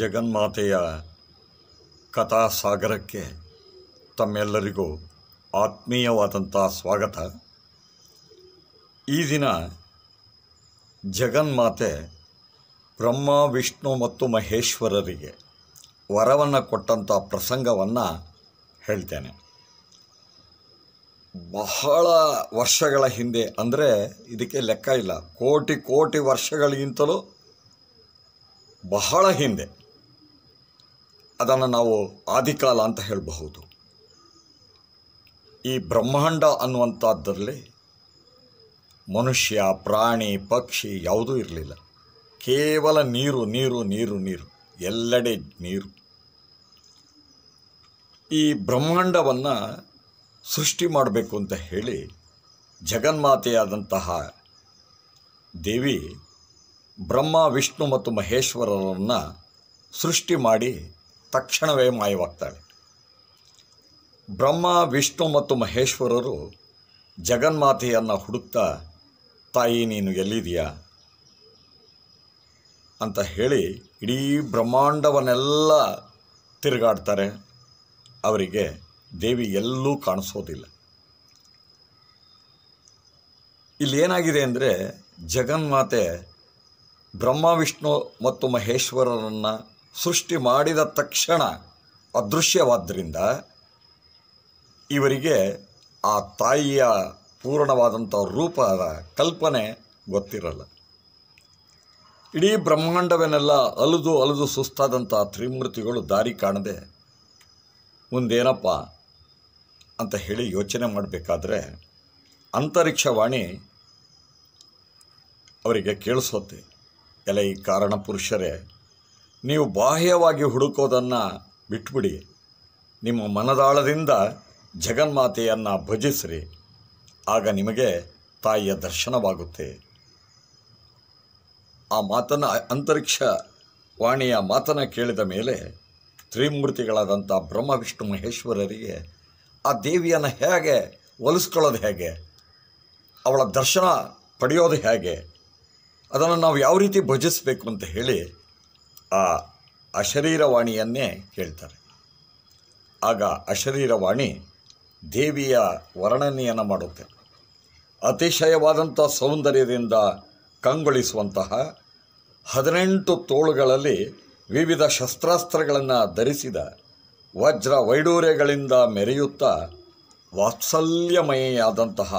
ಜಗನ್ಮಾತೆಯ ಕಥಾಸಾಗರಕ್ಕೆ ತಮ್ಮೆಲ್ಲರಿಗೂ ಆತ್ಮೀಯವಾದಂಥ ಸ್ವಾಗತ ಈ ದಿನ ಜಗನ್ಮಾತೆ ಬ್ರಹ್ಮ ವಿಷ್ಣು ಮತ್ತು ಮಹೇಶ್ವರರಿಗೆ ವರವನ್ನು ಕೊಟ್ಟಂಥ ಪ್ರಸಂಗವನ್ನು ಹೇಳ್ತೇನೆ ಬಹಳ ವರ್ಷಗಳ ಹಿಂದೆ ಅಂದರೆ ಇದಕ್ಕೆ ಲೆಕ್ಕ ಇಲ್ಲ ಕೋಟಿ ಕೋಟಿ ವರ್ಷಗಳಿಗಿಂತಲೂ ಬಹಳ ಹಿಂದೆ ಅದನ್ನು ನಾವು ಆದಿಕಾಲ ಅಂತ ಹೇಳಬಹುದು ಈ ಬ್ರಹ್ಮಾಂಡ ಅನ್ನುವಂಥದ್ದರಲ್ಲಿ ಮನುಷ್ಯ ಪ್ರಾಣಿ ಪಕ್ಷಿ ಯಾವುದೂ ಇರಲಿಲ್ಲ ಕೇವಲ ನೀರು ನೀರು ನೀರು ನೀರು ಎಲ್ಲೆಡೆ ನೀರು ಈ ಬ್ರಹ್ಮಾಂಡವನ್ನು ಸೃಷ್ಟಿ ಮಾಡಬೇಕು ಅಂತ ಹೇಳಿ ಜಗನ್ಮಾತೆಯಾದಂತಹ ದೇವಿ ಬ್ರಹ್ಮ ವಿಷ್ಣು ಮತ್ತು ಮಹೇಶ್ವರರನ್ನು ಸೃಷ್ಟಿ ಮಾಡಿ ತಕ್ಷಣವೇ ಮಾಯವಾಗ್ತಾಳೆ ಬ್ರಹ್ಮ ವಿಷ್ಣು ಮತ್ತು ಮಹೇಶ್ವರರು ಜಗನ್ಮಾತೆಯನ್ನು ಹುಡುಕ್ತಾ ತಾಯಿ ನೀನು ಎಲ್ಲಿದೆಯಾ ಅಂತ ಹೇಳಿ ಇಡೀ ಬ್ರಹ್ಮಾಂಡವನ್ನೆಲ್ಲ ತಿರುಗಾಡ್ತಾರೆ ಅವರಿಗೆ ದೇವಿ ಎಲ್ಲೂ ಕಾಣಿಸೋದಿಲ್ಲ ಇಲ್ಲಿ ಏನಾಗಿದೆ ಅಂದರೆ ಜಗನ್ಮಾತೆ ಬ್ರಹ್ಮ ವಿಷ್ಣು ಮತ್ತು ಮಹೇಶ್ವರರನ್ನು ಸೃಷ್ಟಿ ಮಾಡಿದ ತಕ್ಷಣ ಅದೃಶ್ಯವಾದ್ದರಿಂದ ಇವರಿಗೆ ಆ ತಾಯಿಯ ಪೂರ್ಣವಾದಂಥ ರೂಪದ ಕಲ್ಪನೆ ಗೊತ್ತಿರಲ್ಲ ಇಡೀ ಬ್ರಹ್ಮಾಂಡವನ್ನೆಲ್ಲ ಅಲಿದು ಅಲಿದು ಸುಸ್ತಾದಂಥ ತ್ರಿಮೂರ್ತಿಗಳು ದಾರಿ ಕಾಣದೆ ಮುಂದೇನಪ್ಪ ಅಂತ ಹೇಳಿ ಯೋಚನೆ ಮಾಡಬೇಕಾದ್ರೆ ಅಂತರಿಕ್ಷವಾಣಿ ಅವರಿಗೆ ಕೇಳಿಸುತ್ತೆ ಎಲ್ಲ ಈ ಕಾರಣ ಪುರುಷರೇ ನೀವು ಬಾಹ್ಯವಾಗಿ ಹುಡುಕೋದನ್ನು ಬಿಟ್ಬಿಡಿ ನಿಮ್ಮ ಮನದಾಳದಿಂದ ಜಗನ್ಮಾತೆಯನ್ನು ಭಜಿಸ್ರಿ ಆಗ ನಿಮಗೆ ತಾಯಿಯ ದರ್ಶನವಾಗುತ್ತೆ ಆ ಮಾತನ್ನು ಅಂತರಿಕ್ಷ ವಾಣಿಯ ಮಾತನ್ನು ಕೇಳಿದ ಮೇಲೆ ತ್ರಿಮೂರ್ತಿಗಳಾದಂಥ ಬ್ರಹ್ಮ ವಿಷ್ಣು ಮಹೇಶ್ವರರಿಗೆ ಆ ದೇವಿಯನ್ನು ಹೇಗೆ ಒಲಿಸ್ಕೊಳ್ಳೋದು ಹೇಗೆ ಅವಳ ದರ್ಶನ ಪಡೆಯೋದು ಹೇಗೆ ಅದನ್ನು ನಾವು ಯಾವ ರೀತಿ ಭಜಿಸಬೇಕು ಅಂತ ಹೇಳಿ ಆ ಅಶರೀರವಾಣಿಯನ್ನೇ ಹೇಳ್ತಾರೆ ಆಗ ಅಶರೀರವಾಣಿ ದೇವಿಯ ವರ್ಣನೆಯನ್ನು ಮಾಡುತ್ತೆ ಅತಿಶಯವಾದಂಥ ಸೌಂದರ್ಯದಿಂದ ಕಂಗೊಳಿಸುವಂತಹ ಹದಿನೆಂಟು ತೋಳುಗಳಲ್ಲಿ ವಿವಿಧ ಶಸ್ತ್ರಾಸ್ತ್ರಗಳನ್ನು ಧರಿಸಿದ ವಜ್ರ ವೈಡೂರ್ಯಗಳಿಂದ ಮೆರೆಯುತ್ತಾ ವಾತ್ಸಲ್ಯಮಯಾದಂತಹ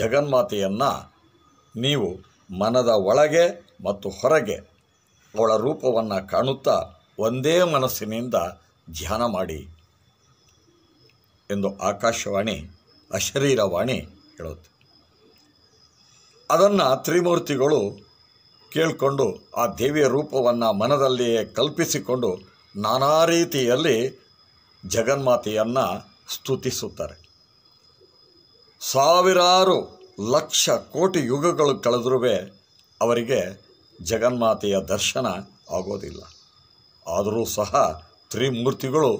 ಜಗನ್ಮಾತೆಯನ್ನು ನೀವು ಮನದ ಒಳಗೆ ಮತ್ತು ಹೊರಗೆ ಅವಳ ರೂಪವನ್ನು ಕಾಣುತ್ತಾ ಒಂದೇ ಮನಸ್ಸಿನಿಂದ ಧ್ಯಾನ ಮಾಡಿ ಎಂದು ಆಕಾಶವಾಣಿ ಅಶರೀರವಾಣಿ ಹೇಳುತ್ತೆ ಅದನ್ನು ತ್ರಿಮೂರ್ತಿಗಳು ಕೇಳಿಕೊಂಡು ಆ ದೇವಿಯ ರೂಪವನ್ನು ಮನದಲ್ಲಿಯೇ ಕಲ್ಪಿಸಿಕೊಂಡು ನಾನಾ ರೀತಿಯಲ್ಲಿ ಜಗನ್ಮಾತೆಯನ್ನು ಸ್ತುತಿಸುತ್ತಾರೆ ಸಾವಿರಾರು ಲಕ್ಷ ಕೋಟಿ ಯುಗಗಳು ಕಳೆದ್ರೂ ಅವರಿಗೆ ಜಗನ್ಮಾತೆಯ ದರ್ಶನ ಆಗೋದಿಲ್ಲ ಆದರೂ ಸಹ ತ್ರಿಮೂರ್ತಿಗಳು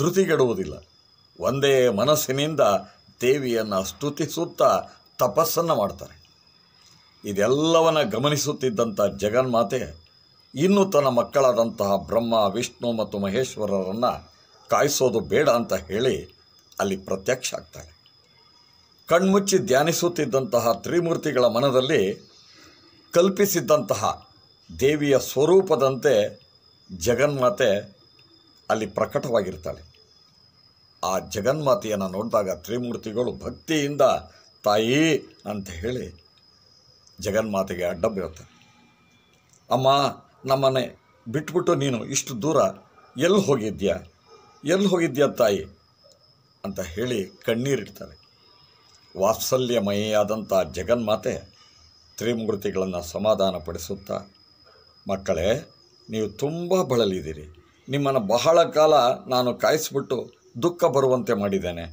ಧೃತಿಗೆಡುವುದಿಲ್ಲ ಒಂದೇ ಮನಸ್ಸಿನಿಂದ ದೇವಿಯನ್ನು ಸ್ತುತಿಸುತ್ತಾ ತಪಸ್ಸನ್ನು ಮಾಡ್ತಾರೆ ಇದೆಲ್ಲವನ್ನು ಗಮನಿಸುತ್ತಿದ್ದಂಥ ಜಗನ್ಮಾತೆ ಇನ್ನೂ ತನ್ನ ಮಕ್ಕಳಾದಂತಹ ಬ್ರಹ್ಮ ವಿಷ್ಣು ಮತ್ತು ಮಹೇಶ್ವರರನ್ನು ಕಾಯಿಸೋದು ಬೇಡ ಅಂತ ಹೇಳಿ ಅಲ್ಲಿ ಪ್ರತ್ಯಕ್ಷ ಆಗ್ತಾಳೆ ಕಣ್ಮುಚ್ಚಿ ಧ್ಯಾನಿಸುತ್ತಿದ್ದಂತಹ ತ್ರಿಮೂರ್ತಿಗಳ ಮನದಲ್ಲಿ ಕಲ್ಪಿಸಿದ್ದಂತಹ ದೇವಿಯ ಸ್ವರೂಪದಂತೆ ಜಗನ್ಮಾತೆ ಅಲ್ಲಿ ಪ್ರಕಟವಾಗಿರ್ತಾಳೆ ಆ ಜಗನ್ಮಾತೆಯನ್ನು ನೋಡಿದಾಗ ತ್ರಿಮೂರ್ತಿಗಳು ಭಕ್ತಿಯಿಂದ ತಾಯಿ ಅಂತ ಹೇಳಿ ಜಗನ್ಮಾತೆಗೆ ಅಡ್ಡ ಬೀಳ್ತಾರೆ ಅಮ್ಮ ನಮ್ಮನೆ ಬಿಟ್ಬಿಟ್ಟು ನೀನು ಇಷ್ಟು ದೂರ ಎಲ್ಲಿ ಹೋಗಿದ್ಯಾ ಎಲ್ಲಿ ಹೋಗಿದ್ಯಾ ತಾಯಿ ಅಂತ ಹೇಳಿ ಕಣ್ಣೀರಿಡ್ತಾರೆ ವಾತ್ಸಲ್ಯಮಯಾದಂಥ ಜಗನ್ಮಾತೆ ತ್ರಿಮೂರ್ತಿಗಳನ್ನು ಸಮಾಧಾನಪಡಿಸುತ್ತಾ ಮಕ್ಕಳೇ ನೀವು ತುಂಬ ಬಳಲಿದ್ದೀರಿ ನಿಮ್ಮನ್ನು ಬಹಳ ಕಾಲ ನಾನು ಕಾಯಿಸ್ಬಿಟ್ಟು ದುಃಖ ಬರುವಂತೆ ಮಾಡಿದ್ದೇನೆ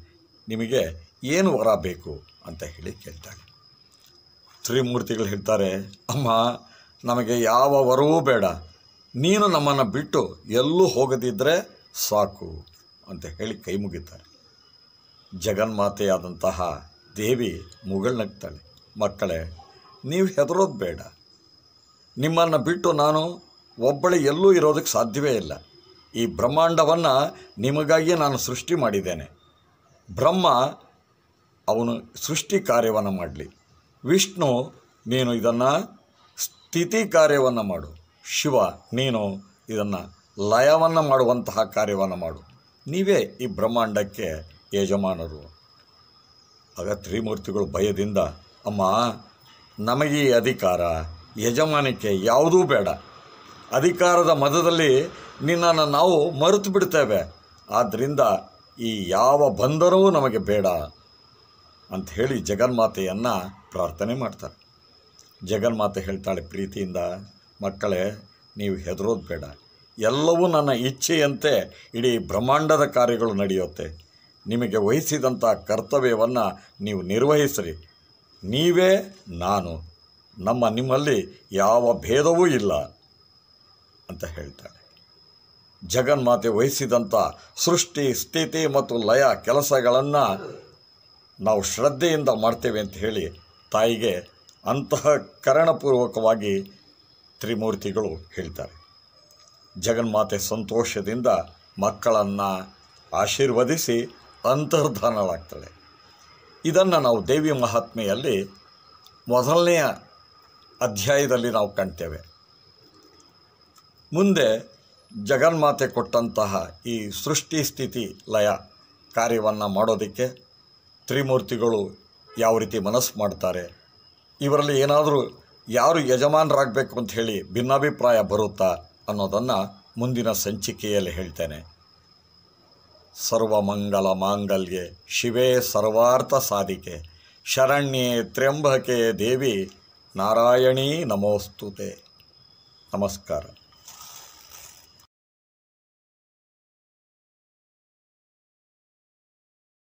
ನಿಮಗೆ ಏನು ವರ ಬೇಕು ಅಂತ ಹೇಳಿ ಕೇಳ್ತಾಳೆ ತ್ರಿಮೂರ್ತಿಗಳು ಹೇಳ್ತಾರೆ ಅಮ್ಮ ನಮಗೆ ಯಾವ ವರವೂ ಬೇಡ ನೀನು ನಮ್ಮನ್ನು ಬಿಟ್ಟು ಎಲ್ಲೂ ಹೋಗದಿದ್ದರೆ ಸಾಕು ಅಂತ ಹೇಳಿ ಕೈ ಮುಗಿತಾರೆ ಜಗನ್ಮಾತೆಯಾದಂತಹ ದೇವಿ ಮುಗಳ್ನಗ್ತಾಳೆ ಮಕ್ಕಳೇ ನೀವು ಹೆದರೋದು ಬೇಡ ನಿಮ್ಮನ್ನು ಬಿಟ್ಟು ನಾನು ಒಬ್ಬಳೆ ಎಲ್ಲೂ ಇರೋದಕ್ಕೆ ಸಾಧ್ಯವೇ ಇಲ್ಲ ಈ ಬ್ರಹ್ಮಾಂಡವನ್ನು ನಿಮಗಾಗಿಯೇ ನಾನು ಸೃಷ್ಟಿ ಮಾಡಿದ್ದೇನೆ ಬ್ರಹ್ಮ ಅವನು ಸೃಷ್ಟಿ ಕಾರ್ಯವನ್ನು ಮಾಡಲಿ ವಿಷ್ಣು ನೀನು ಇದನ್ನು ಸ್ಥಿತಿ ಕಾರ್ಯವನ್ನು ಮಾಡು ಶಿವ ನೀನು ಇದನ್ನು ಲಯವನ್ನು ಮಾಡುವಂತಹ ಕಾರ್ಯವನ್ನು ಮಾಡು ನೀವೇ ಈ ಬ್ರಹ್ಮಾಂಡಕ್ಕೆ ಯಜಮಾನರು ಆಗ ತ್ರಿಮೂರ್ತಿಗಳು ಭಯದಿಂದ ಅಮ್ಮ ನಮಗೆ ಅಧಿಕಾರ ಯಜಮಾನಿಕೆ ಯಾವುದೂ ಬೇಡ ಅಧಿಕಾರದ ಮದದಲ್ಲಿ ನಿನ್ನನ್ನು ನಾವು ಮರೆತು ಬಿಡ್ತೇವೆ ಆದ್ದರಿಂದ ಈ ಯಾವ ಬಂಧನವೂ ನಮಗೆ ಬೇಡ ಅಂತ ಹೇಳಿ ಜಗನ್ಮಾತೆಯನ್ನು ಪ್ರಾರ್ಥನೆ ಮಾಡ್ತಾರೆ ಜಗನ್ಮಾತೆ ಹೇಳ್ತಾಳೆ ಪ್ರೀತಿಯಿಂದ ಮಕ್ಕಳೇ ನೀವು ಹೆದರೋದು ಬೇಡ ಎಲ್ಲವೂ ನನ್ನ ಇಚ್ಛೆಯಂತೆ ಇಡೀ ಬ್ರಹ್ಮಾಂಡದ ಕಾರ್ಯಗಳು ನಡೆಯುತ್ತೆ ನಿಮಗೆ ವಹಿಸಿದಂಥ ಕರ್ತವ್ಯವನ್ನು ನೀವು ನಿರ್ವಹಿಸ್ರಿ ನೀವೇ ನಾನು ನಮ್ಮ ನಿಮ್ಮಲ್ಲಿ ಯಾವ ಭೇದವೂ ಇಲ್ಲ ಅಂತ ಹೇಳ್ತಾಳೆ ಜಗನ್ಮಾತೆ ವಹಿಸಿದಂಥ ಸೃಷ್ಟಿ ಸ್ಥಿತಿ ಮತ್ತು ಲಯ ಕೆಲಸಗಳನ್ನು ನಾವು ಶ್ರದ್ಧೆಯಿಂದ ಮಾಡ್ತೇವೆ ಅಂತ ಹೇಳಿ ತಾಯಿಗೆ ಅಂತಹ ಕರಣಪೂರ್ವಕವಾಗಿ ತ್ರಿಮೂರ್ತಿಗಳು ಹೇಳ್ತಾರೆ ಜಗನ್ಮಾತೆ ಸಂತೋಷದಿಂದ ಮಕ್ಕಳನ್ನು ಆಶೀರ್ವದಿಸಿ ಅಂತರ್ಧಾನಳಾಗ್ತಾಳೆ ಇದನ್ನು ನಾವು ದೇವಿ ಮಹಾತ್ಮೆಯಲ್ಲಿ ಮೊದಲನೆಯ ಅಧ್ಯಾಯದಲ್ಲಿ ನಾವು ಕಾಣ್ತೇವೆ ಮುಂದೆ ಜಗನ್ಮಾತೆ ಕೊಟ್ಟಂತಹ ಈ ಸೃಷ್ಟಿ ಸ್ಥಿತಿ ಲಯ ಕಾರ್ಯವನ್ನು ಮಾಡೋದಕ್ಕೆ ತ್ರಿಮೂರ್ತಿಗಳು ಯಾವ ರೀತಿ ಮನಸ್ಸು ಮಾಡ್ತಾರೆ ಇವರಲ್ಲಿ ಏನಾದರೂ ಯಾರು ಯಜಮಾನರಾಗಬೇಕು ಅಂತ ಹೇಳಿ ಭಿನ್ನಾಭಿಪ್ರಾಯ ಬರುತ್ತಾ ಅನ್ನೋದನ್ನು ಮುಂದಿನ ಸಂಚಿಕೆಯಲ್ಲಿ ಹೇಳ್ತೇನೆ ಸರ್ವಮಂಗಲ ಮಾಂಗಲ್ಯೆ ಶಿವೇ ಸರ್ವಾರ್ಥ ಸಾಧಿಕೆ ಶರಣ್ಯೆ ತ್ರ್ಯಂಬಕೆ ದೇವಿ ನಾರಾಯಣೀ ನಮೋಸ್ತುತೆ ನಮಸ್ಕಾರ